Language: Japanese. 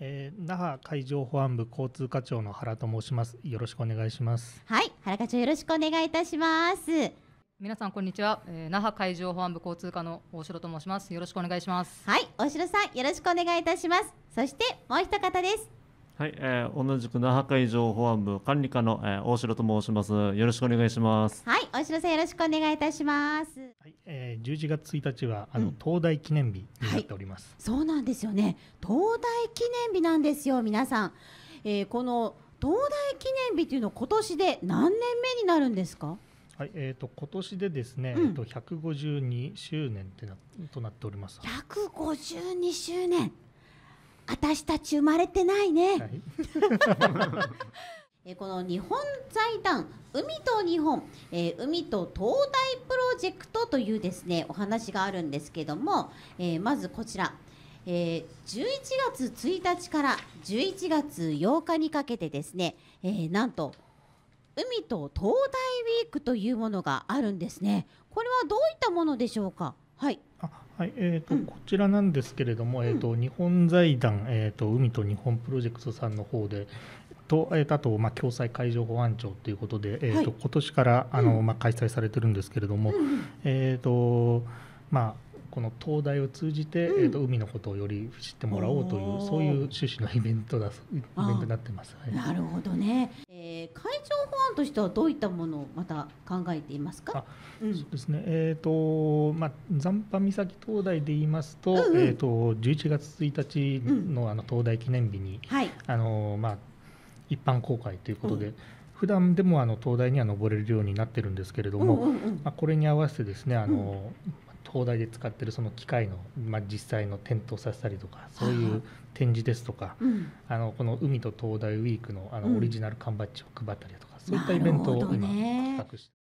えー、那覇海上保安部交通課長の原と申します。よろしくお願いします。はい、原課長よろしくお願いいたします。皆さんこんにちは、えー、那覇海上保安部交通課の大城と申します。よろしくお願いします。はい、大城さんよろしくお願いいたします。そしてもう一方です。はい、えー、同じく那覇海上保安部管理課の、えー、大城と申します。よろしくお願いします。はい、大城さんよろしくお願いいたします。はい、えー、11月1日はあの、うん、東大記念日になっております、はい、そうなんですよね。東大記念日なんですよ、皆さん。えー、この東大記念日というの今年で何年目になるんですか。はい、えっ、ー、と今年でですね、うん、えっ、ー、と152周年ってなとなっております。152周年。私たち生まれてないね、はい えこの日本財団海と日本、えー、海と東大プロジェクトというですねお話があるんですけども、えー、まずこちら、えー、11月1日から11月8日にかけてですね、えなんと海と東大ウィークというものがあるんですねこれはどういったものでしょうかはいはいえーと、うん、こちらなんですけれども、えーと、日本財団、えーと、海と日本プロジェクトさんの方で、とえーと、あと、まあ、共済海上保安庁ということで、えーと、はい、今年からあの、うん、まあ、開催されてるんですけれども、えーとまあ、この灯台を通じて、えーと、と海のことをより知ってもらおうというそういう趣旨のイベントだイベントになってます。はい、なるほどね、としてはどういったものをまた考えていますか。うん、そうですね。えっ、ー、とまあ残波岬灯台で言いますと、うんうん、えっ、ー、と十一月一日の、あの灯台記念日に、うんはい、あのまあ一般公開ということで。うん普段でもあの灯台には登れるようになってるんですけれども、うんうんうん、まあ、これに合わせてですねあの、うん、東大で使ってるその機械の、まあ、実際の点灯させたりとかそういう展示ですとか、うん、あのこの海と東大ウィークのあのオリジナル缶バッジを配ったりとか、そういったイベントを今企画して。